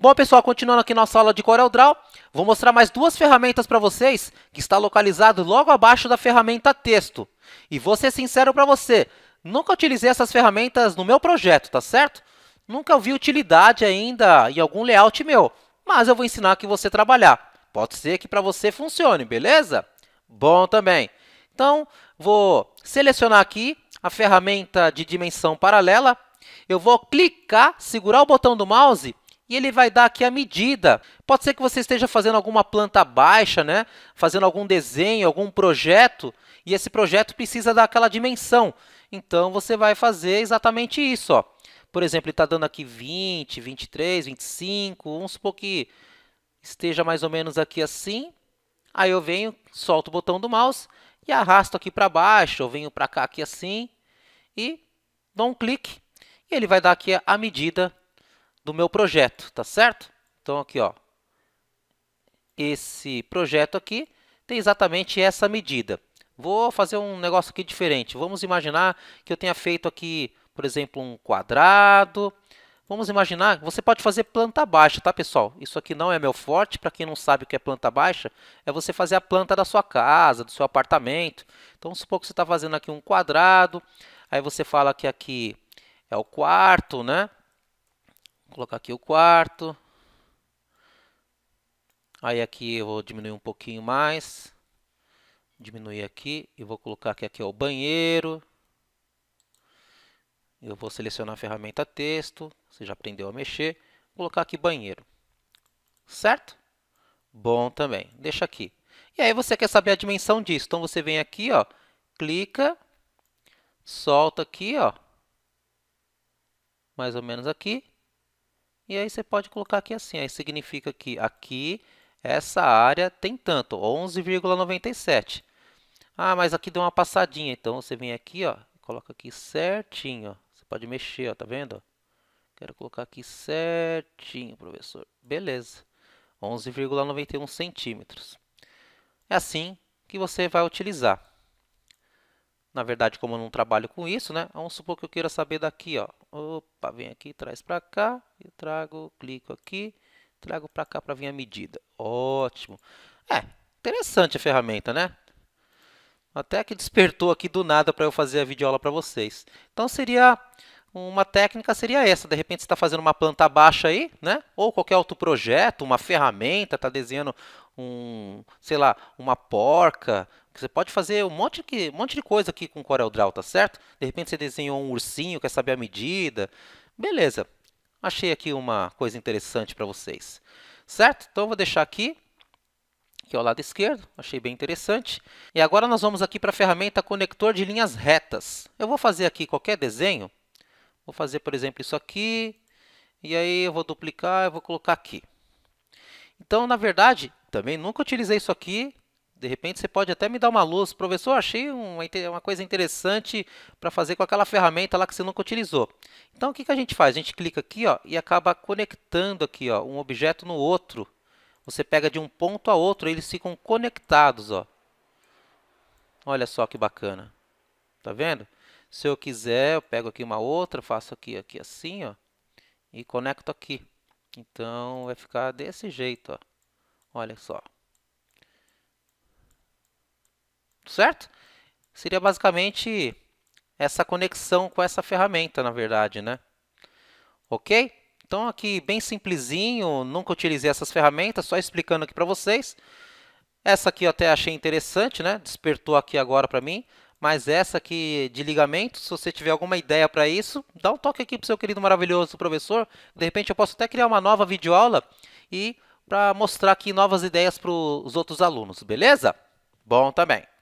Bom, pessoal, continuando aqui nossa aula de CorelDRAW, vou mostrar mais duas ferramentas para vocês, que está localizado logo abaixo da ferramenta texto. E vou ser sincero para você, nunca utilizei essas ferramentas no meu projeto, tá certo? Nunca vi utilidade ainda em algum layout meu, mas eu vou ensinar que você trabalhar. Pode ser que para você funcione, beleza? Bom também. Então, vou selecionar aqui a ferramenta de dimensão paralela, eu vou clicar, segurar o botão do mouse e ele vai dar aqui a medida. Pode ser que você esteja fazendo alguma planta baixa, né? fazendo algum desenho, algum projeto, e esse projeto precisa dar aquela dimensão. Então, você vai fazer exatamente isso. Ó. Por exemplo, ele está dando aqui 20, 23, 25, vamos supor que esteja mais ou menos aqui assim. Aí eu venho, solto o botão do mouse e arrasto aqui para baixo, eu venho para cá aqui assim e dou um clique. E ele vai dar aqui a medida do meu projeto, tá certo? Então aqui, ó, esse projeto aqui tem exatamente essa medida. Vou fazer um negócio aqui diferente. Vamos imaginar que eu tenha feito aqui, por exemplo, um quadrado. Vamos imaginar, você pode fazer planta baixa, tá, pessoal? Isso aqui não é meu forte, para quem não sabe o que é planta baixa, é você fazer a planta da sua casa, do seu apartamento. Então, supor que você está fazendo aqui um quadrado, aí você fala que aqui é o quarto, né? Vou colocar aqui o quarto. Aí aqui eu vou diminuir um pouquinho mais. Diminuir aqui e vou colocar aqui aqui é o banheiro. Eu vou selecionar a ferramenta texto, você já aprendeu a mexer. Vou colocar aqui banheiro. Certo? Bom também. Deixa aqui. E aí você quer saber a dimensão disso. Então você vem aqui, ó, clica, solta aqui, ó. Mais ou menos aqui. E aí você pode colocar aqui assim, aí significa que aqui essa área tem tanto, 11,97. Ah, mas aqui deu uma passadinha, então você vem aqui, ó, coloca aqui certinho, ó. Você pode mexer, ó, tá vendo? Quero colocar aqui certinho, professor. Beleza. 11,91 centímetros. É assim que você vai utilizar na verdade, como eu não trabalho com isso, né? Vamos supor que eu queira saber daqui, ó. Opa, vem aqui, traz para cá, eu trago, clico aqui, trago para cá para vir a medida. Ótimo. É, interessante a ferramenta, né? Até que despertou aqui do nada para eu fazer a videoaula para vocês. Então seria uma técnica seria essa. De repente você está fazendo uma planta baixa aí, né? Ou qualquer outro projeto, uma ferramenta, está desenhando um, sei lá, uma porca, você pode fazer um monte, de, um monte de coisa aqui com o CorelDRAW, tá certo? De repente você desenhou um ursinho, quer saber a medida. Beleza, achei aqui uma coisa interessante para vocês. Certo? Então eu vou deixar aqui, aqui ao lado esquerdo, achei bem interessante. E agora nós vamos aqui para a ferramenta conector de linhas retas. Eu vou fazer aqui qualquer desenho. Vou fazer, por exemplo, isso aqui. E aí eu vou duplicar e vou colocar aqui. Então, na verdade, também nunca utilizei isso aqui, de repente você pode até me dar uma luz, professor, achei uma, uma coisa interessante para fazer com aquela ferramenta lá que você nunca utilizou. Então o que, que a gente faz? A gente clica aqui ó, e acaba conectando aqui ó, um objeto no outro. Você pega de um ponto a outro, eles ficam conectados. Ó. Olha só que bacana. Tá vendo? Se eu quiser, eu pego aqui uma outra, faço aqui, aqui assim, ó, e conecto aqui. Então vai ficar desse jeito, ó. Olha só. certo? Seria basicamente essa conexão com essa ferramenta, na verdade, né? Ok? Então, aqui bem simplesinho, nunca utilizei essas ferramentas, só explicando aqui para vocês. Essa aqui eu até achei interessante, né? Despertou aqui agora para mim. Mas essa aqui de ligamento, se você tiver alguma ideia para isso, dá um toque aqui para o seu querido maravilhoso professor. De repente eu posso até criar uma nova videoaula e para mostrar aqui novas ideias para os outros alunos, beleza? Bom também.